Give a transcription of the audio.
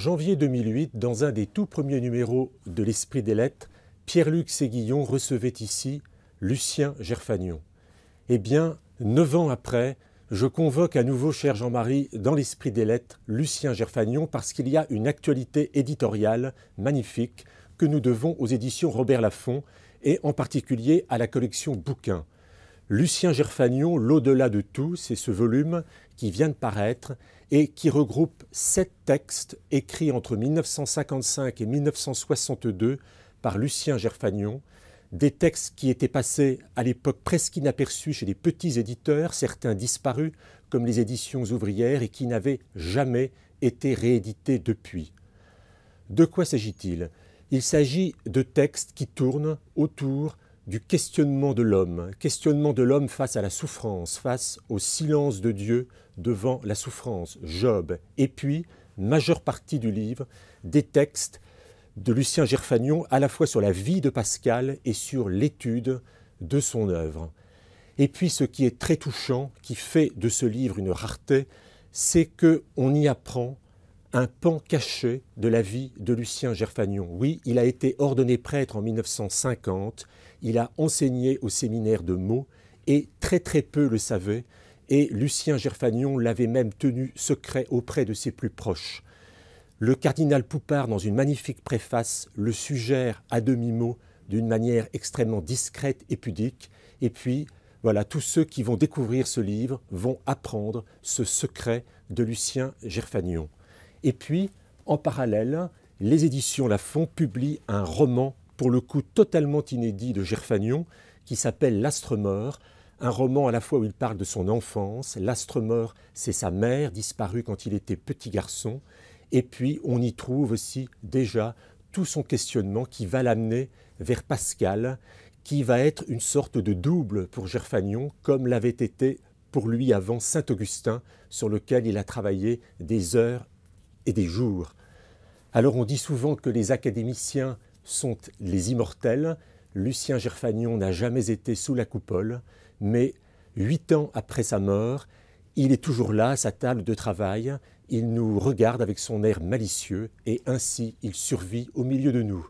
janvier 2008, dans un des tout premiers numéros de l'Esprit des Lettres, Pierre-Luc Séguillon recevait ici Lucien Gerfagnon. Eh bien, neuf ans après, je convoque à nouveau, cher Jean-Marie, dans l'esprit des lettres, Lucien Gerfagnon, parce qu'il y a une actualité éditoriale magnifique que nous devons aux éditions Robert Laffont et en particulier à la collection Bouquins. Lucien Gerfagnon, L'au-delà de tout, c'est ce volume qui vient de paraître et qui regroupe sept textes écrits entre 1955 et 1962 par Lucien Gerfagnon, des textes qui étaient passés à l'époque presque inaperçus chez les petits éditeurs, certains disparus, comme les éditions ouvrières, et qui n'avaient jamais été réédités depuis. De quoi s'agit-il Il, Il s'agit de textes qui tournent autour du questionnement de l'homme, hein. questionnement de l'homme face à la souffrance, face au silence de Dieu devant la souffrance, Job, et puis, majeure partie du livre, des textes de Lucien Gerfagnon à la fois sur la vie de Pascal et sur l'étude de son œuvre. Et puis ce qui est très touchant, qui fait de ce livre une rareté, c'est qu'on y apprend un pan caché de la vie de Lucien Gerfagnon. Oui, il a été ordonné prêtre en 1950, il a enseigné au séminaire de Meaux, et très très peu le savaient, et Lucien Gerfagnon l'avait même tenu secret auprès de ses plus proches. Le cardinal Poupard, dans une magnifique préface, le suggère à demi-mot d'une manière extrêmement discrète et pudique, et puis voilà, tous ceux qui vont découvrir ce livre vont apprendre ce secret de Lucien Gerfagnon. Et puis, en parallèle, les éditions Lafon publient un roman, pour le coup totalement inédit, de Gerfagnon, qui s'appelle L'astre mort, un roman à la fois où il parle de son enfance, l'astre mort, c'est sa mère disparue quand il était petit garçon, et puis on y trouve aussi déjà tout son questionnement qui va l'amener vers Pascal, qui va être une sorte de double pour Gerfagnon, comme l'avait été pour lui avant Saint-Augustin, sur lequel il a travaillé des heures et des jours. Alors on dit souvent que les académiciens sont les immortels. Lucien Gerfagnon n'a jamais été sous la coupole, mais huit ans après sa mort, il est toujours là à sa table de travail, il nous regarde avec son air malicieux et ainsi il survit au milieu de nous.